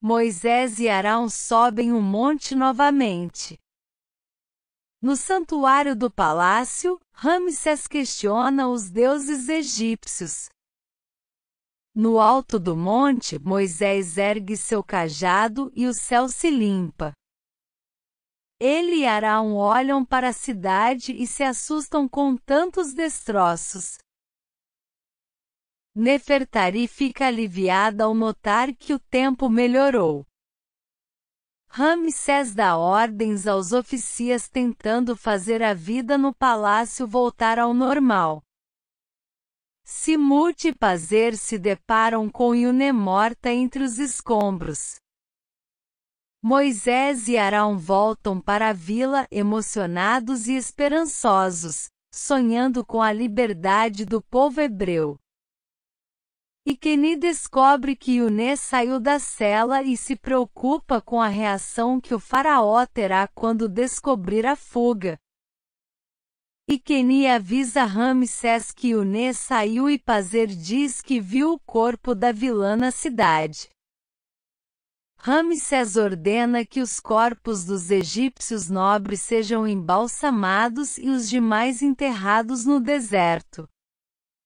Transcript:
Moisés e Arão sobem o monte novamente. No santuário do palácio, Ramsés questiona os deuses egípcios. No alto do monte, Moisés ergue seu cajado e o céu se limpa. Ele e Arão olham para a cidade e se assustam com tantos destroços. Nefertari fica aliviada ao notar que o tempo melhorou. Ramsés dá ordens aos oficias tentando fazer a vida no palácio voltar ao normal. Simurte e Pazer se deparam com Yuné morta entre os escombros. Moisés e Arão voltam para a vila emocionados e esperançosos, sonhando com a liberdade do povo hebreu. E Kenny descobre que Yune saiu da cela e se preocupa com a reação que o faraó terá quando descobrir a fuga. E Kenny avisa Ramsés que Yune saiu e Pazer diz que viu o corpo da vilã na cidade. Ramsés ordena que os corpos dos egípcios nobres sejam embalsamados e os demais enterrados no deserto.